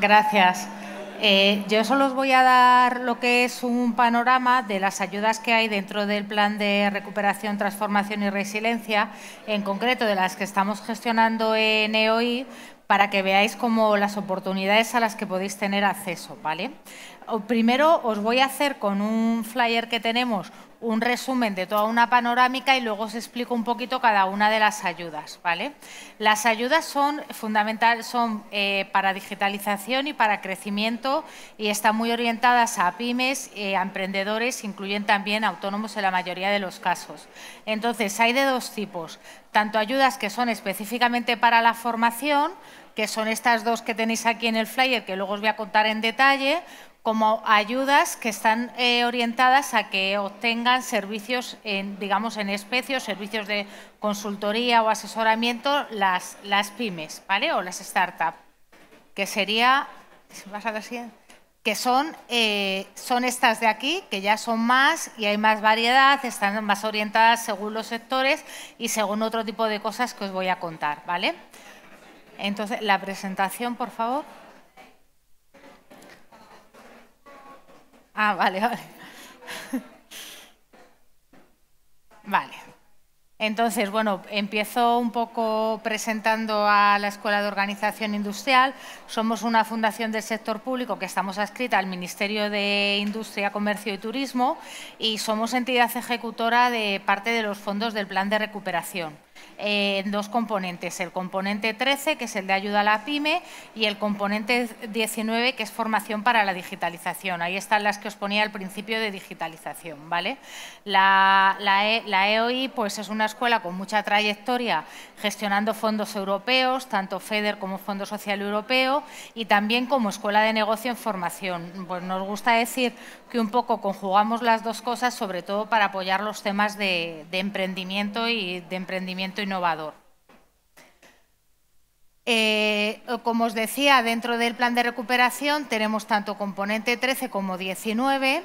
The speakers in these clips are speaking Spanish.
Gracias. Eh, yo solo os voy a dar lo que es un panorama de las ayudas que hay dentro del plan de recuperación, transformación y resiliencia, en concreto de las que estamos gestionando en EOI, para que veáis como las oportunidades a las que podéis tener acceso, ¿vale? Primero os voy a hacer con un flyer que tenemos un resumen de toda una panorámica y luego os explico un poquito cada una de las ayudas. ¿vale? Las ayudas son fundamentales, son eh, para digitalización y para crecimiento y están muy orientadas a pymes, eh, a emprendedores, incluyen también autónomos en la mayoría de los casos. Entonces, hay de dos tipos, tanto ayudas que son específicamente para la formación, que son estas dos que tenéis aquí en el flyer, que luego os voy a contar en detalle, como ayudas que están eh, orientadas a que obtengan servicios, en, digamos, en especios, servicios de consultoría o asesoramiento las, las pymes, ¿vale? O las startups, que sería, que son, eh, son estas de aquí, que ya son más y hay más variedad, están más orientadas según los sectores y según otro tipo de cosas que os voy a contar, ¿vale? Entonces, la presentación, por favor. Ah, vale, vale. Vale. Entonces, bueno, empiezo un poco presentando a la Escuela de Organización Industrial. Somos una fundación del sector público que estamos adscrita al Ministerio de Industria, Comercio y Turismo y somos entidad ejecutora de parte de los fondos del Plan de Recuperación en dos componentes, el componente 13, que es el de ayuda a la pyme, y el componente 19, que es formación para la digitalización. Ahí están las que os ponía al principio de digitalización. ¿vale? La, EOI e pues, es una escuela con mucha trayectoria gestionando fondos europeos, tanto FEDER como Fondo Social Europeo, y también como escuela de negocio en formación. Pues nos gusta decir que un poco conjugamos las dos cosas, sobre todo para apoyar los temas de, de emprendimiento y de emprendimiento innovador. Eh, como os decía, dentro del plan de recuperación tenemos tanto componente 13 como 19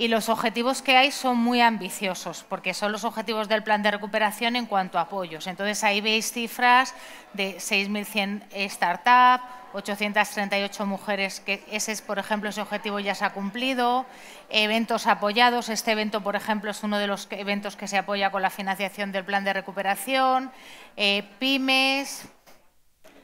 y los objetivos que hay son muy ambiciosos, porque son los objetivos del plan de recuperación en cuanto a apoyos. Entonces ahí veis cifras de 6.100 startups, 838 mujeres, que ese es, por ejemplo, ese objetivo ya se ha cumplido, eventos apoyados, este evento, por ejemplo, es uno de los eventos que se apoya con la financiación del plan de recuperación, eh, pymes,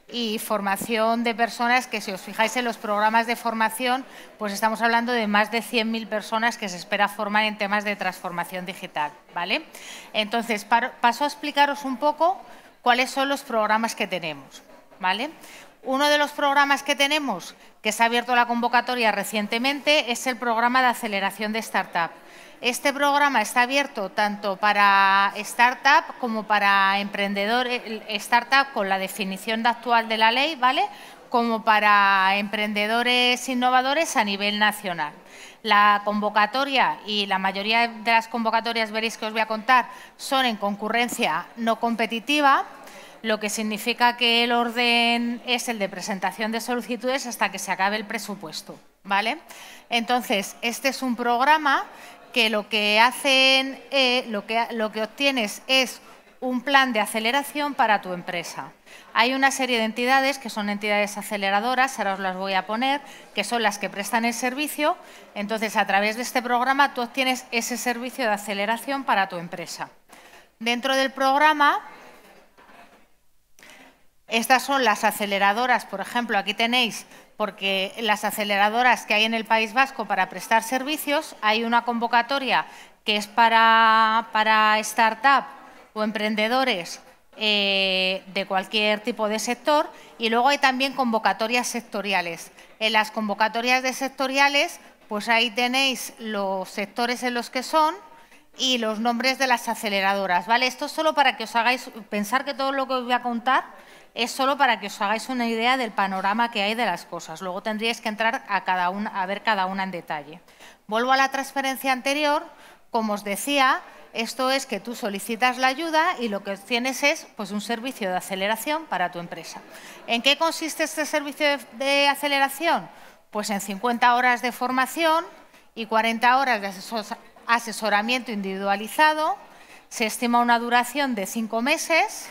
y formación de personas que, si os fijáis en los programas de formación, pues estamos hablando de más de 100.000 personas que se espera formar en temas de transformación digital. ¿vale? Entonces, paso a explicaros un poco cuáles son los programas que tenemos. ¿vale? Uno de los programas que tenemos, que se ha abierto la convocatoria recientemente, es el programa de aceleración de startup. Este programa está abierto tanto para startup como para emprendedores, eh, startup con la definición actual de la ley, ¿vale? Como para emprendedores innovadores a nivel nacional. La convocatoria y la mayoría de las convocatorias, veréis que os voy a contar, son en concurrencia no competitiva, lo que significa que el orden es el de presentación de solicitudes hasta que se acabe el presupuesto. ¿vale? Entonces, este es un programa que lo que hacen, eh, que, lo que obtienes es un plan de aceleración para tu empresa. Hay una serie de entidades que son entidades aceleradoras, ahora os las voy a poner, que son las que prestan el servicio. Entonces, a través de este programa tú obtienes ese servicio de aceleración para tu empresa. Dentro del programa, estas son las aceleradoras, por ejemplo, aquí tenéis porque las aceleradoras que hay en el País Vasco para prestar servicios, hay una convocatoria que es para, para startup o emprendedores eh, de cualquier tipo de sector y luego hay también convocatorias sectoriales. En las convocatorias de sectoriales, pues ahí tenéis los sectores en los que son y los nombres de las aceleradoras, ¿vale? Esto es solo para que os hagáis pensar que todo lo que os voy a contar es solo para que os hagáis una idea del panorama que hay de las cosas. Luego tendríais que entrar a, cada una, a ver cada una en detalle. Vuelvo a la transferencia anterior. Como os decía, esto es que tú solicitas la ayuda y lo que tienes es pues, un servicio de aceleración para tu empresa. ¿En qué consiste este servicio de, de aceleración? Pues en 50 horas de formación y 40 horas de asesoramiento individualizado. Se estima una duración de cinco meses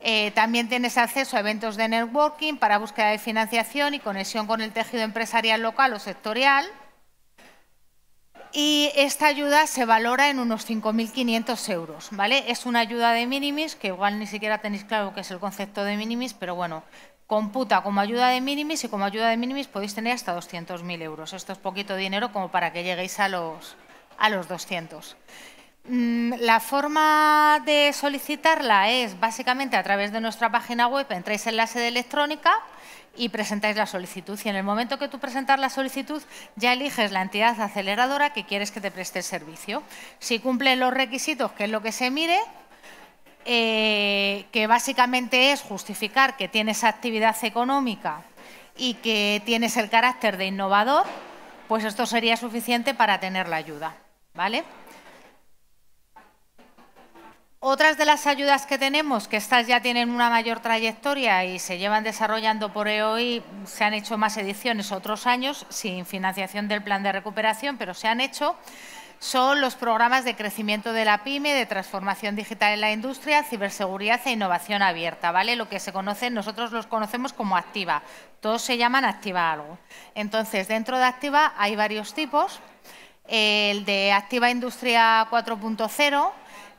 eh, también tienes acceso a eventos de networking para búsqueda de financiación y conexión con el tejido empresarial local o sectorial. Y esta ayuda se valora en unos 5.500 euros, ¿vale? Es una ayuda de minimis, que igual ni siquiera tenéis claro qué es el concepto de minimis, pero bueno, computa como ayuda de minimis y como ayuda de minimis podéis tener hasta 200.000 euros. Esto es poquito dinero como para que lleguéis a los, a los 200. Mm, la forma de solicitarla es básicamente a través de nuestra página web, entráis en la sede electrónica y presentáis la solicitud. Y en el momento que tú presentas la solicitud, ya eliges la entidad aceleradora que quieres que te preste el servicio. Si cumple los requisitos, que es lo que se mire, eh, que básicamente es justificar que tienes actividad económica y que tienes el carácter de innovador, pues esto sería suficiente para tener la ayuda. ¿Vale? Otras de las ayudas que tenemos, que estas ya tienen una mayor trayectoria y se llevan desarrollando por EOI, se han hecho más ediciones otros años, sin financiación del plan de recuperación, pero se han hecho, son los programas de crecimiento de la PyME, de transformación digital en la industria, ciberseguridad e innovación abierta, ¿vale? Lo que se conoce, nosotros los conocemos como Activa, todos se llaman Activa algo. Entonces, dentro de Activa hay varios tipos, el de Activa Industria 4.0,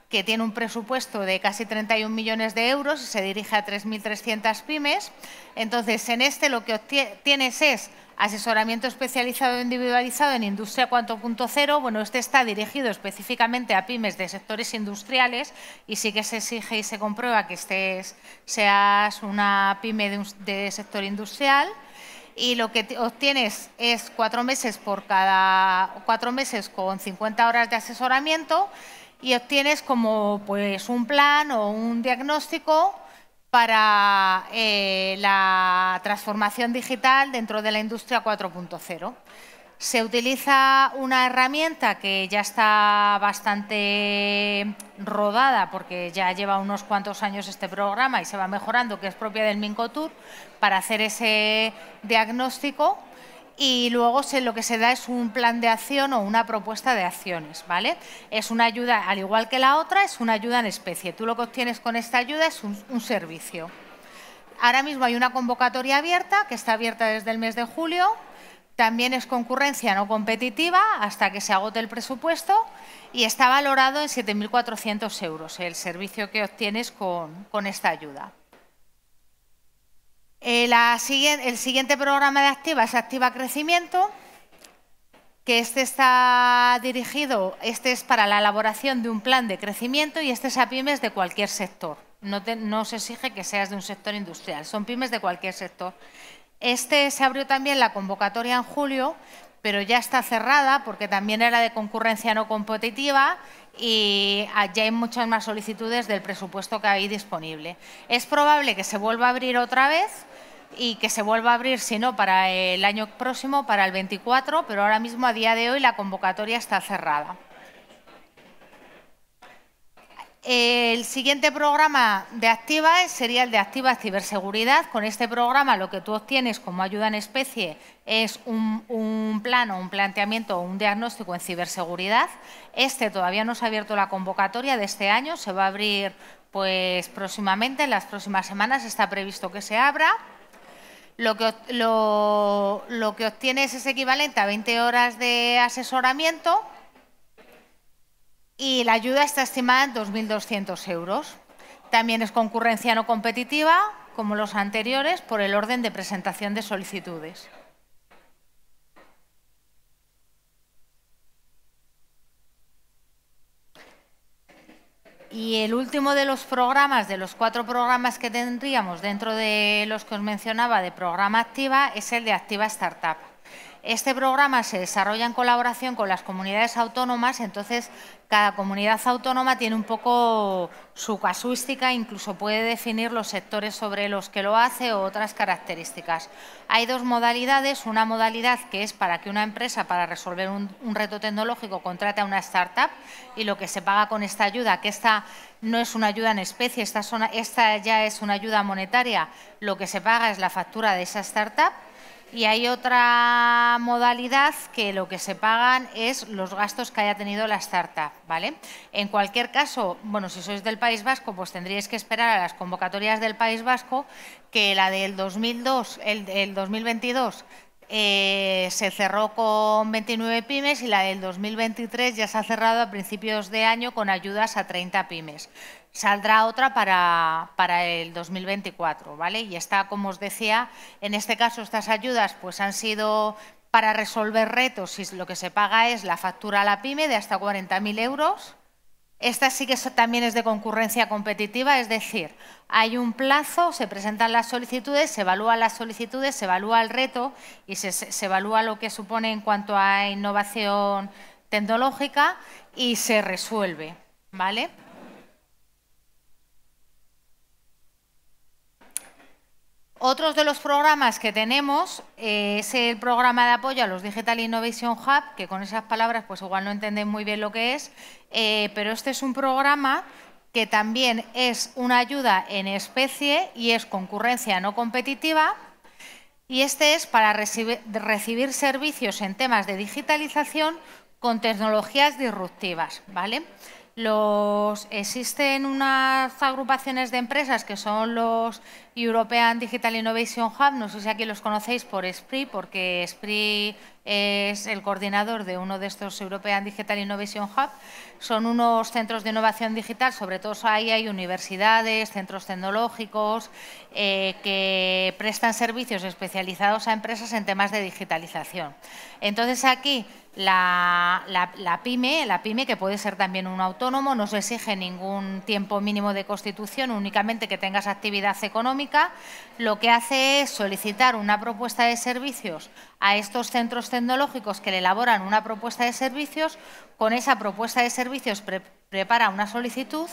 que tiene un presupuesto de casi 31 millones de euros y se dirige a 3.300 pymes. Entonces, en este lo que tienes es asesoramiento especializado e individualizado en Industria 4.0. Bueno, este está dirigido específicamente a pymes de sectores industriales y sí que se exige y se comprueba que estés, seas una pyme de, sector industrial y lo que obtienes es cuatro meses por cada cuatro meses con 50 horas de asesoramiento y obtienes como pues, un plan o un diagnóstico para eh, la transformación digital dentro de la industria 4.0. Se utiliza una herramienta que ya está bastante rodada porque ya lleva unos cuantos años este programa y se va mejorando, que es propia del Mincotur, para hacer ese diagnóstico y luego lo que se da es un plan de acción o una propuesta de acciones, ¿vale? Es una ayuda, al igual que la otra, es una ayuda en especie. Tú lo que obtienes con esta ayuda es un, servicio. Ahora mismo hay una convocatoria abierta, que está abierta desde el mes de julio. También es concurrencia no competitiva hasta que se agote el presupuesto y está valorado en 7.400 euros el servicio que obtienes con esta ayuda. Eh, el siguiente programa de Activa es Activa Crecimiento, que este está dirigido, este es para la elaboración de un plan de crecimiento y este es a pymes de cualquier sector. no se exige que seas de un sector industrial, son pymes de cualquier sector. Este se abrió también la convocatoria en julio, pero ya está cerrada porque también era de concurrencia no competitiva y allá hay muchas más solicitudes del presupuesto que hay disponible. Es probable que se vuelva a abrir otra vez y que se vuelva a abrir, si no, para el año próximo, para el 24, pero ahora mismo, a día de hoy, la convocatoria está cerrada. El siguiente programa de Activa e sería el de Activa Ciberseguridad. Con este programa lo que tú obtienes como ayuda en especie es un, plan o un planteamiento o un diagnóstico en ciberseguridad. Este todavía no se ha abierto la convocatoria de este año, se va a abrir pues próximamente, en las próximas semanas está previsto que se abra. Lo que, lo que obtienes es equivalente a 20 horas de asesoramiento y la ayuda está estimada en 2.200 euros. También es concurrencia no competitiva, como los anteriores, por el orden de presentación de solicitudes. Y el último de los programas, de los cuatro programas que tendríamos dentro de los que os mencionaba de programa activa, es el de Activa Startup. Este programa se desarrolla en colaboración con las comunidades autónomas, entonces cada comunidad autónoma tiene un poco su casuística, incluso puede definir los sectores sobre los que lo hace o otras características. Hay dos modalidades, una modalidad que es para que una empresa para resolver un, reto tecnológico contrate a una startup y lo que se paga con esta ayuda, que esta no es una ayuda en especie, esta, esta ya es una ayuda monetaria, lo que se paga es la factura de esa startup y hay otra modalidad que lo que se pagan es los gastos que haya tenido la startup, ¿vale? En cualquier caso, bueno, si sois del País Vasco, pues tendríais que esperar a las convocatorias del País Vasco que la del 2022 eh, se cerró con 29 pymes y la del 2023 ya se ha cerrado a principios de año con ayudas a 30 pymes. Saldrá otra para, el 2024, ¿vale? Y está, como os decía, en este caso estas ayudas pues han sido para resolver retos y lo que se paga es la factura a la PyME de hasta 40.000 euros. Esta sí que también es de concurrencia competitiva, es decir, hay un plazo, se presentan las solicitudes, se evalúan las solicitudes, se evalúa el reto y se, se evalúa lo que supone en cuanto a innovación tecnológica y se resuelve, ¿vale? Otros de los programas que tenemos eh, es el programa de apoyo a los Digital Innovation Hub, que con esas palabras pues igual no entendéis muy bien lo que es, eh, pero este es un programa que también es una ayuda en especie y es concurrencia no competitiva. Y este es para recibir, servicios en temas de digitalización con tecnologías disruptivas, ¿vale? existen unas agrupaciones de empresas que son los European Digital Innovation Hub, no sé si aquí los conocéis por SPRI, porque SPRI es el coordinador de uno de estos European Digital Innovation Hub. Son unos centros de innovación digital, sobre todo ahí hay universidades, centros tecnológicos, eh, que prestan servicios especializados a empresas en temas de digitalización. Entonces aquí la, PYME, la PYME que puede ser también un autónomo, no se exige ningún tiempo mínimo de constitución, únicamente que tengas actividad económica lo que hace es solicitar una propuesta de servicios a estos centros tecnológicos que le elaboran una propuesta de servicios. Con esa propuesta de servicios prepara una solicitud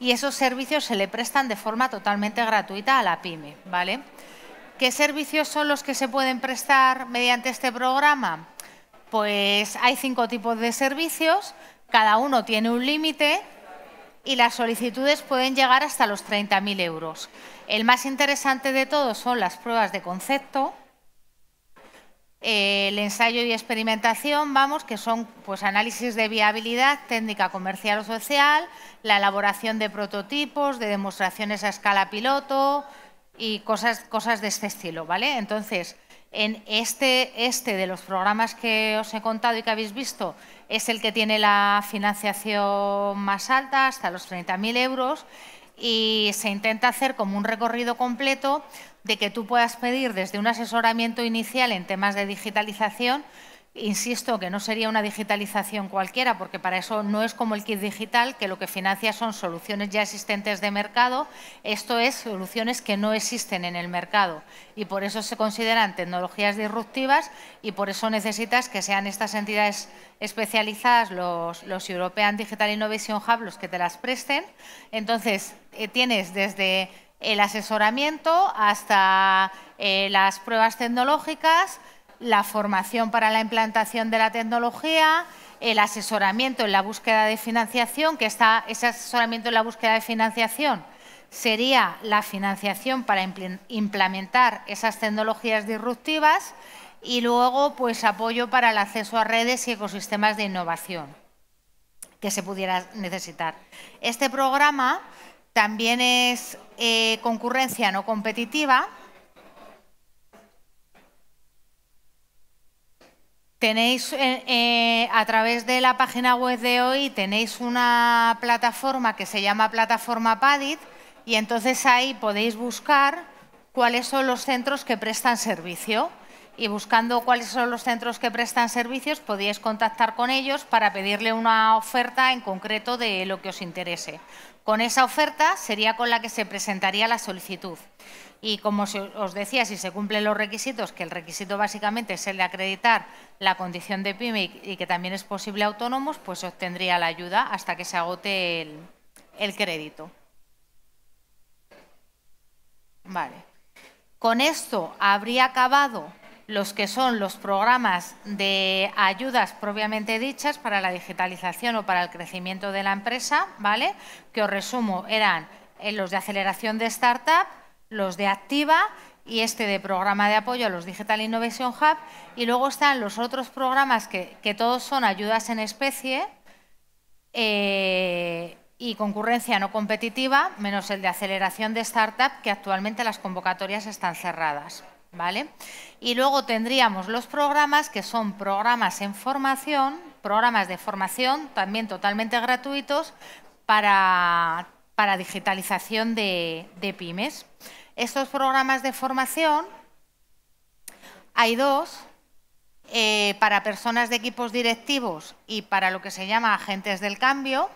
y esos servicios se le prestan de forma totalmente gratuita a la PyME. ¿vale? ¿Qué servicios son los que se pueden prestar mediante este programa? Pues hay cinco tipos de servicios, cada uno tiene un límite y las solicitudes pueden llegar hasta los 30.000 euros. El más interesante de todos son las pruebas de concepto, el ensayo y experimentación, vamos, que son pues, análisis de viabilidad técnica comercial o social, la elaboración de prototipos, de demostraciones a escala piloto y cosas, cosas de este estilo, ¿vale? Entonces, en este, este de los programas que os he contado y que habéis visto es el que tiene la financiación más alta, hasta los 30.000 euros, y se intenta hacer como un recorrido completo de que tú puedas pedir desde un asesoramiento inicial en temas de digitalización Insisto que no sería una digitalización cualquiera, porque para eso no es como el kit digital, que lo que financia son soluciones ya existentes de mercado, esto es soluciones que no existen en el mercado y por eso se consideran tecnologías disruptivas y por eso necesitas que sean estas entidades especializadas, los, European Digital Innovation Hub, los que te las presten. Entonces, eh, tienes desde el asesoramiento hasta eh, las pruebas tecnológicas, la formación para la implantación de la tecnología, el asesoramiento en la búsqueda de financiación, que está, ese asesoramiento en la búsqueda de financiación sería la financiación para implementar esas tecnologías disruptivas y luego pues apoyo para el acceso a redes y ecosistemas de innovación que se pudiera necesitar. Este programa también es eh, concurrencia no competitiva, Tenéis eh, eh, a través de la página web de hoy tenéis una plataforma que se llama plataforma Padit y entonces ahí podéis buscar cuáles son los centros que prestan servicio y buscando cuáles son los centros que prestan servicios podéis contactar con ellos para pedirle una oferta en concreto de lo que os interese. Con esa oferta sería con la que se presentaría la solicitud y como os decía, si se cumplen los requisitos, que el requisito básicamente es el de acreditar la condición de PYME y que también es posible autónomos, pues obtendría la ayuda hasta que se agote el, crédito. Vale. Con esto habría acabado los que son los programas de ayudas propiamente dichas para la digitalización o para el crecimiento de la empresa, ¿vale? Que os resumo, eran eh, los de aceleración de startup, los de Activa y este de programa de apoyo a los Digital Innovation Hub. Y luego están los otros programas que, todos son ayudas en especie eh, y concurrencia no competitiva, menos el de aceleración de startup, que actualmente las convocatorias están cerradas. ¿vale? Y luego tendríamos los programas que son programas en formación, programas de formación también totalmente gratuitos para, digitalización de, de pymes. Estos programas de formación, hay dos, eh, para personas de equipos directivos y para lo que se llama agentes del cambio,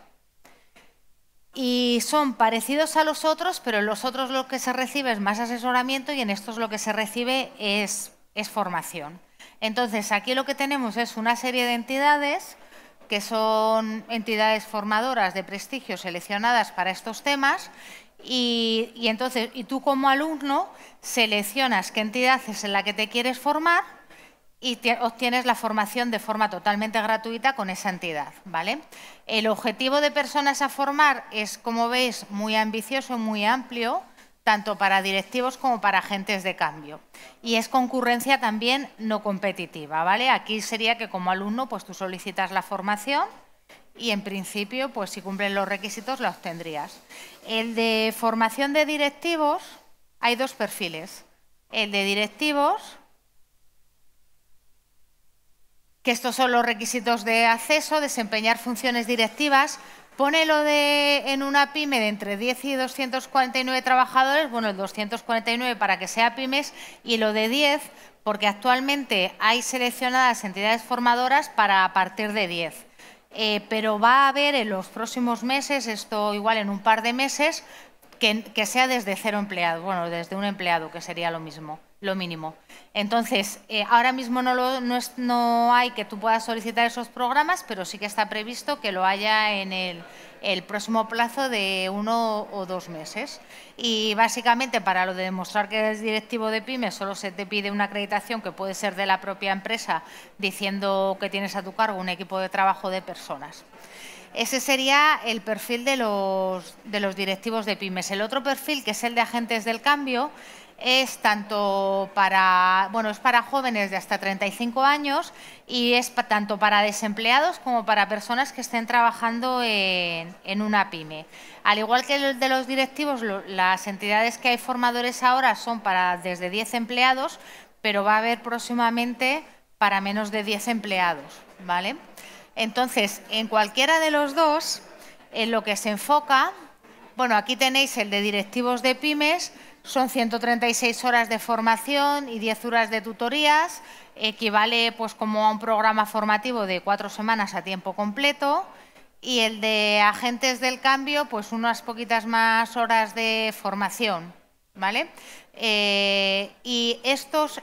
y son parecidos a los otros, pero en los otros lo que se recibe es más asesoramiento y en estos lo que se recibe es, es formación. Entonces, aquí lo que tenemos es una serie de entidades que son entidades formadoras de prestigio seleccionadas para estos temas y, entonces, tú como alumno seleccionas qué entidad es en la que te quieres formar y obtienes la formación de forma totalmente gratuita con esa entidad, ¿vale? El objetivo de personas a formar es, como veis, muy ambicioso, muy amplio, tanto para directivos como para agentes de cambio. Y es concurrencia también no competitiva, ¿vale? Aquí sería que como alumno, pues tú solicitas la formación y en principio, pues si cumplen los requisitos, la obtendrías. El de formación de directivos, hay dos perfiles. El de directivos, que estos son los requisitos de acceso, desempeñar funciones directivas. lo de, en una pyme de entre 10 y 249 trabajadores, bueno, el 249 para que sea pymes y lo de 10 porque actualmente hay seleccionadas entidades formadoras para a partir de 10. Eh, pero va a haber en los próximos meses, esto igual en un par de meses, que, que sea desde cero empleados, bueno, desde un empleado, que sería lo mismo lo mínimo. Entonces, eh, ahora mismo no, hay que tú puedas solicitar esos programas, pero sí que está previsto que lo haya en el, próximo plazo de uno o dos meses. Y básicamente, para lo de demostrar que eres directivo de pymes, solo se te pide una acreditación que puede ser de la propia empresa, diciendo que tienes a tu cargo un equipo de trabajo de personas. Ese sería el perfil de los, de los directivos de pymes. El otro perfil, que es el de agentes del cambio, es tanto para, bueno, es para jóvenes de hasta 35 años y es tanto para desempleados como para personas que estén trabajando en, una pyme. Al igual que el de los directivos, las entidades que hay formadores ahora son para desde 10 empleados, pero va a haber próximamente para menos de 10 empleados, ¿vale? Entonces, en cualquiera de los dos, en lo que se enfoca, bueno, aquí tenéis el de directivos de pymes, son 136 horas de formación y 10 horas de tutorías, equivale pues como a un programa formativo de cuatro semanas a tiempo completo y el de agentes del cambio pues unas poquitas más horas de formación. ¿vale? Eh, y estos,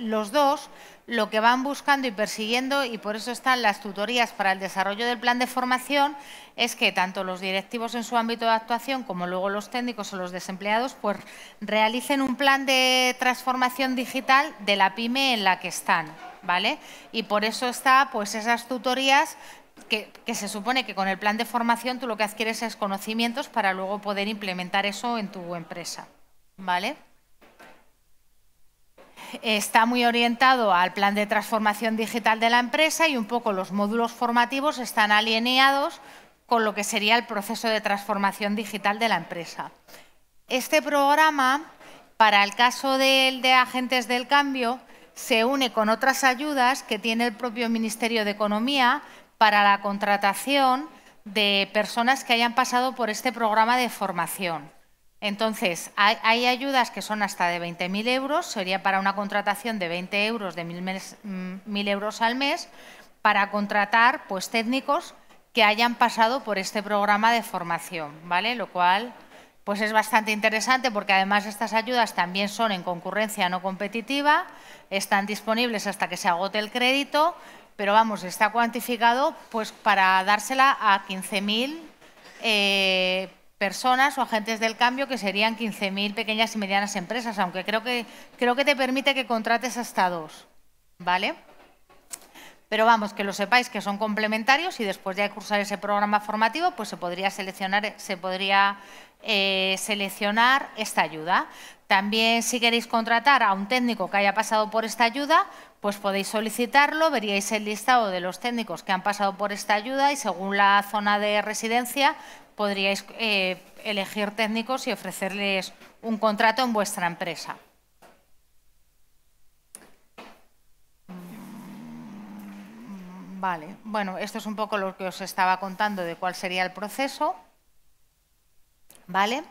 los dos lo que van buscando y persiguiendo, y por eso están las tutorías para el desarrollo del plan de formación, es que tanto los directivos en su ámbito de actuación como luego los técnicos o los desempleados, pues realicen un plan de transformación digital de la pyme en la que están, ¿vale? Y por eso está, pues esas tutorías que, se supone que con el plan de formación tú lo que adquieres es conocimientos para luego poder implementar eso en tu empresa. Está muy orientado al plan de transformación digital de la empresa y un poco los módulos formativos están alineados con lo que sería el proceso de transformación digital de la empresa. Este programa, para el caso de agentes del cambio, se une con otras ayudas que tiene el propio Ministerio de Economía para la contratación de personas que hayan pasado por este programa de formación. Entonces, hay, ayudas que son hasta de 20.000 euros, sería para una contratación de 20 euros, de 1.000 mm, euros al mes, para contratar pues, técnicos que hayan pasado por este programa de formación, ¿vale? Lo cual pues es bastante interesante porque además estas ayudas también son en concurrencia no competitiva, están disponibles hasta que se agote el crédito, pero vamos, está cuantificado pues para dársela a 15.000 eh, personas o agentes del cambio, que serían 15.000 pequeñas y medianas empresas, aunque creo que, creo que te permite que contrates hasta dos. ¿Vale? Pero vamos, que lo sepáis que son complementarios y después de cursar ese programa formativo, pues se podría seleccionar, se podría, eh, seleccionar esta ayuda. También si queréis contratar a un técnico que haya pasado por esta ayuda, pues podéis solicitarlo, veríais el listado de los técnicos que han pasado por esta ayuda y según la zona de residencia podríais eh, elegir técnicos y ofrecerles un contrato en vuestra empresa. Vale, bueno, esto es un poco lo que os estaba contando de cuál sería el proceso. ¿Vale?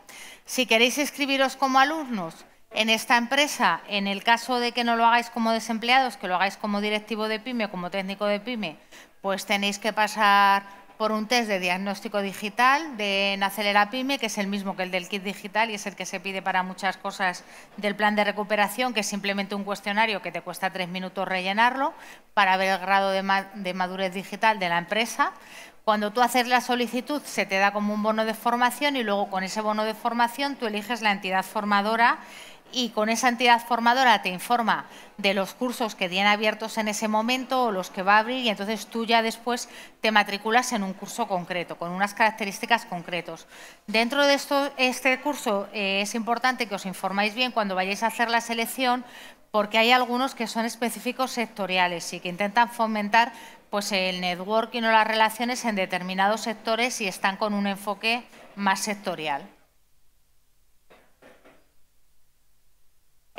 Si queréis escribiros como alumnos en esta empresa, en el caso de que no lo hagáis como desempleados, que lo hagáis como directivo de PyME, como técnico de PyME, pues tenéis que pasar por un test de diagnóstico digital de Nacelera Pyme, que es el mismo que el del kit digital y es el que se pide para muchas cosas del plan de recuperación, que es simplemente un cuestionario que te cuesta tres minutos rellenarlo para ver el grado de, de madurez digital de la empresa. Cuando tú haces la solicitud se te da como un bono de formación y luego con ese bono de formación tú eliges la entidad formadora y con esa entidad formadora te informa de los cursos que tienen abiertos en ese momento o los que va a abrir y entonces tú ya después te matriculas en un curso concreto, con unas características concretas. Dentro de esto, este curso eh, es importante que os informáis bien cuando vayáis a hacer la selección porque hay algunos que son específicos sectoriales y que intentan fomentar pues, el networking o las relaciones en determinados sectores y están con un enfoque más sectorial.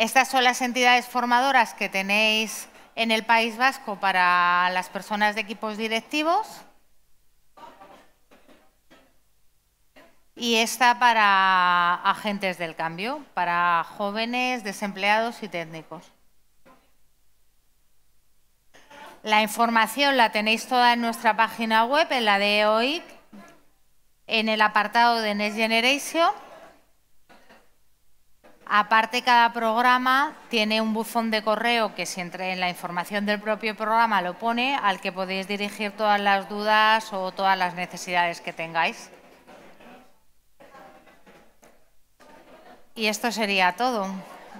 Estas son las entidades formadoras que tenéis en el País Vasco para las personas de equipos directivos y esta para agentes del cambio, para jóvenes, desempleados y técnicos. La información la tenéis toda en nuestra página web, en la de EOIC, en el apartado de Next Generation. Aparte, cada programa tiene un bufón de correo que si entre en la información del propio programa lo pone, al que podéis dirigir todas las dudas o todas las necesidades que tengáis. Y esto sería todo.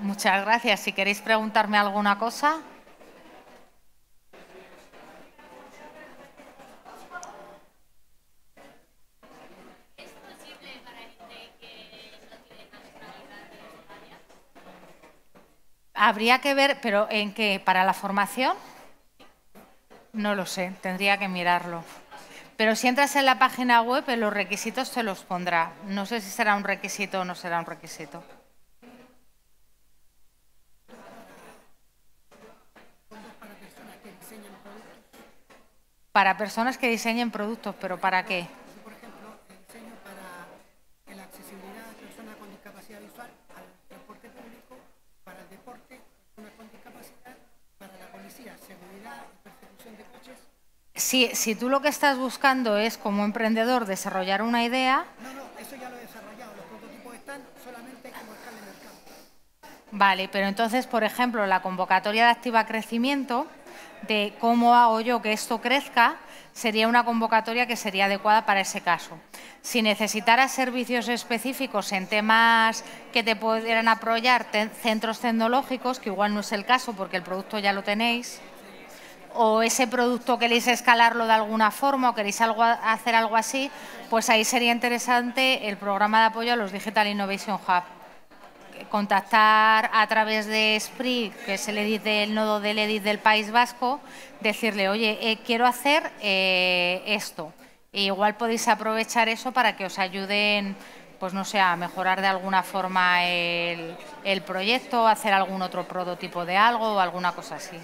Muchas gracias. Si queréis preguntarme alguna cosa. habría que ver, pero ¿en qué? ¿Para la formación? No lo sé, tendría que mirarlo. Pero si entras en la página web, los requisitos te los pondrá. No sé si será un requisito o no será un requisito. Para personas que diseñen productos, pero ¿para qué? Si, tú lo que estás buscando es, como emprendedor, desarrollar una idea... No, no, eso ya lo he desarrollado. Los prototipos están solamente como en el mercado. Vale, pero entonces, por ejemplo, la convocatoria de Activa Crecimiento, de cómo hago yo que esto crezca, sería una convocatoria que sería adecuada para ese caso. Si necesitaras servicios específicos en temas que te pudieran apoyar centros tecnológicos, que igual no es el caso porque el producto ya lo tenéis, o ese producto queréis escalarlo de alguna forma o queréis algo, hacer algo así, pues ahí sería interesante el programa de apoyo a los Digital Innovation Hub. Contactar a través de SPRI, que es el nodo del edit del País Vasco, decirle, oye, eh, quiero hacer eh, esto. E igual podéis aprovechar eso para que os ayuden pues no sé, a mejorar de alguna forma el, el proyecto, hacer algún otro prototipo de algo o alguna cosa así.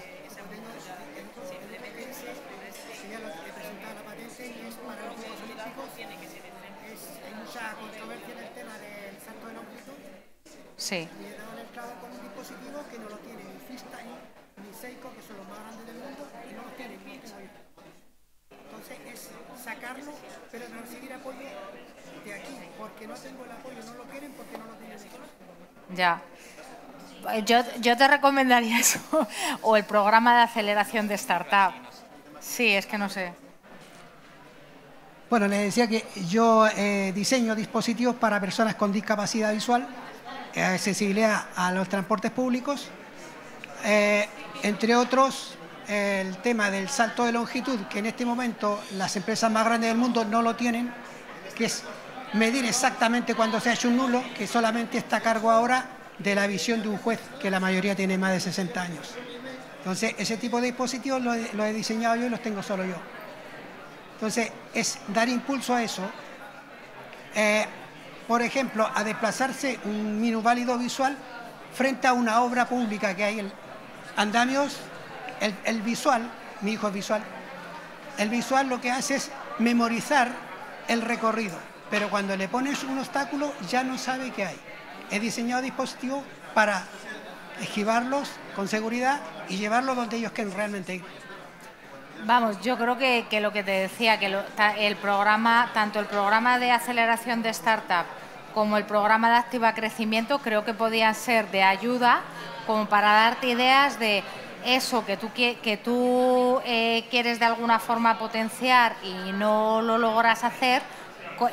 Sí. Y he dado en el clavo con un dispositivo que no lo tiene ni Freestyle, ni Seiko, que son los más grandes del mundo, y no lo tienen, no Entonces es sacarlo, pero recibir apoyo de aquí, porque no tengo el apoyo, no lo quieren porque no lo tienen ellos. Ya. Yo, yo te recomendaría eso, o el programa de aceleración de startup. Sí, es que no sé. Bueno, les decía que yo eh, diseño dispositivos para personas con discapacidad visual eh, accesibilidad a los transportes públicos, eh, entre otros el tema del salto de longitud, que en este momento las empresas más grandes del mundo no lo tienen, que es medir exactamente cuando se hace un nulo, que solamente está a cargo ahora de la visión de un juez, que la mayoría tiene más de 60 años. Entonces, ese tipo de dispositivos lo he diseñado yo y los tengo solo yo. Entonces, es dar impulso a eso, eh, por ejemplo, a desplazarse un válido visual frente a una obra pública que hay en andamios, el, visual, mi hijo es visual, el visual lo que hace es memorizar el recorrido, pero cuando le pones un obstáculo ya no sabe qué hay. He diseñado dispositivos para esquivarlos con seguridad y llevarlos donde ellos quieren realmente ir. Vamos, yo creo que, lo que te decía, que el programa, tanto el programa de aceleración de startup como el programa de Activa Crecimiento, creo que podían ser de ayuda como para darte ideas de eso que tú, que tú eh, quieres de alguna forma potenciar y no lo logras hacer,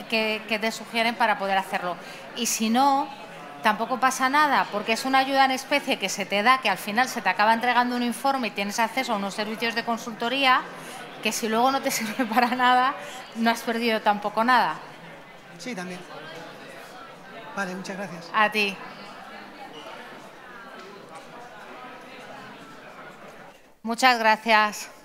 que te sugieren para poder hacerlo. Y si no, tampoco pasa nada, porque es una ayuda en especie que se te da, que al final se te acaba entregando un informe y tienes acceso a unos servicios de consultoría, que si luego no te sirve para nada, no has perdido tampoco nada. Sí, también. Vale, muchas gracias. A ti. Muchas gracias.